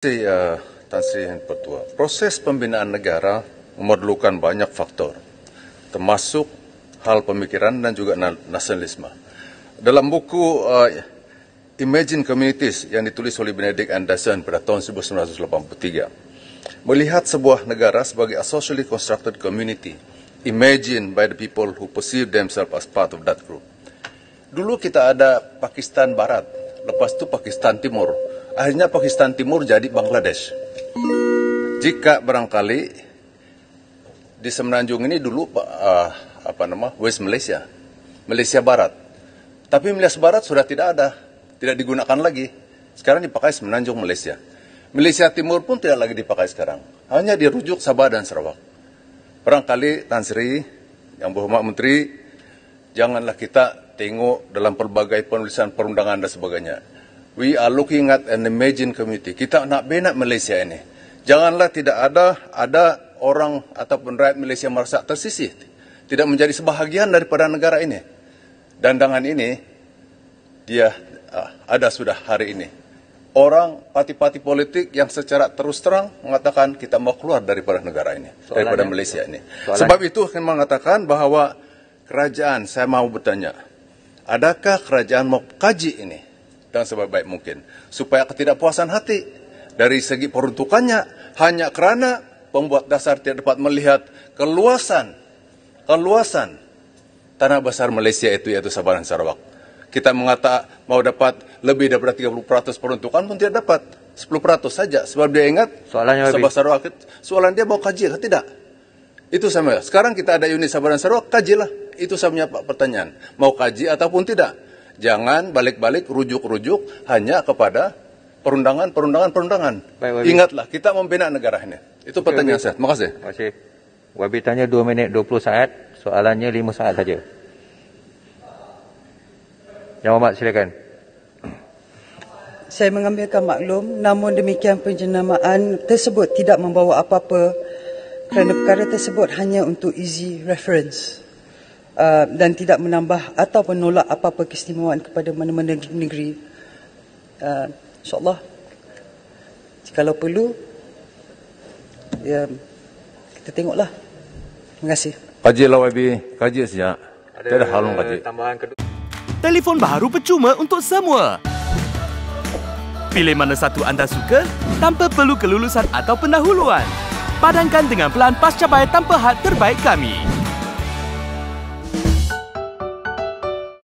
Terima kasih eh, Tan Sri Yang Pertua. Proses pembinaan negara memerlukan banyak faktor, termasuk hal pemikiran dan juga nasionalisme. Dalam buku uh, Imagine Communities yang ditulis oleh Benedict Anderson pada tahun 1983, melihat sebuah negara sebagai a socially constructed community, imagined by the people who perceive themselves as part of that group. Dulu kita ada Pakistan Barat, lepas tu Pakistan Timur, akhirnya Pakistan Timur jadi Bangladesh. Jika barangkali di Semenanjung ini dulu uh, apa nama West Malaysia, Malaysia Barat. Tapi Malaysia Barat sudah tidak ada, tidak digunakan lagi. Sekarang dipakai Semenanjung Malaysia. Malaysia Timur pun tidak lagi dipakai sekarang. Hanya dirujuk Sabah dan Sarawak. Barangkali Tan Sri, Yang Berhormat Menteri, janganlah kita tengok dalam pelbagai penulisan perundangan dan sebagainya we are looking at an imagine community. Kita nak benak Malaysia ini. Janganlah tidak ada ada orang ataupun rakyat Malaysia merasa tersisih. Tidak menjadi sebahagian daripada negara ini. Dan dengan ini, dia ah, ada sudah hari ini. Orang parti-parti politik yang secara terus terang mengatakan kita mau keluar daripada negara ini, Soalannya, daripada Malaysia ini. Soalan. Sebab itu saya mengatakan bahawa kerajaan, saya mau bertanya, adakah kerajaan mau kaji ini? dan sebaik-baik mungkin. Supaya ketidakpuasan hati dari segi peruntukannya hanya kerana pembuat dasar tidak dapat melihat keluasan keluasan tanah besar Malaysia itu yaitu Sabah dan Sarawak. Kita mengata mau dapat lebih daripada 30% peruntukan pun tidak dapat. 10% saja sebab dia ingat soalannya Sabah Sarawak soalan dia mau kaji atau tidak. Itu sama. Sekarang kita ada unit Sabah dan Sarawak, kajilah. Itu sama punya pertanyaan. Mau kaji ataupun tidak. jangan balik-balik rujuk-rujuk hanya kepada perundangan, perundangan, perundangan. Ingatlah, kita membina negara ini. Itu okay, pertanyaan saya. Terima kasih. Terima kasih. Wabi tanya 2 menit 20 saat, soalannya 5 saat saja. Yang Mohd, silakan. Saya mengambilkan maklum, namun demikian penjenamaan tersebut tidak membawa apa-apa kerana perkara tersebut hanya untuk easy reference. Uh, dan tidak menambah atau menolak apa-apa keistimewaan kepada mana-mana negeri. Uh, InsyaAllah, kalau perlu, ya, kita tengoklah. Terima kasih. Kaji lah YB. Kaji sejak. Ada, ada halung kaji. Tambahan kedua. Telefon baru percuma untuk semua. Pilih mana satu anda suka tanpa perlu kelulusan atau pendahuluan. Padankan dengan pelan pasca bayar tanpa had terbaik kami.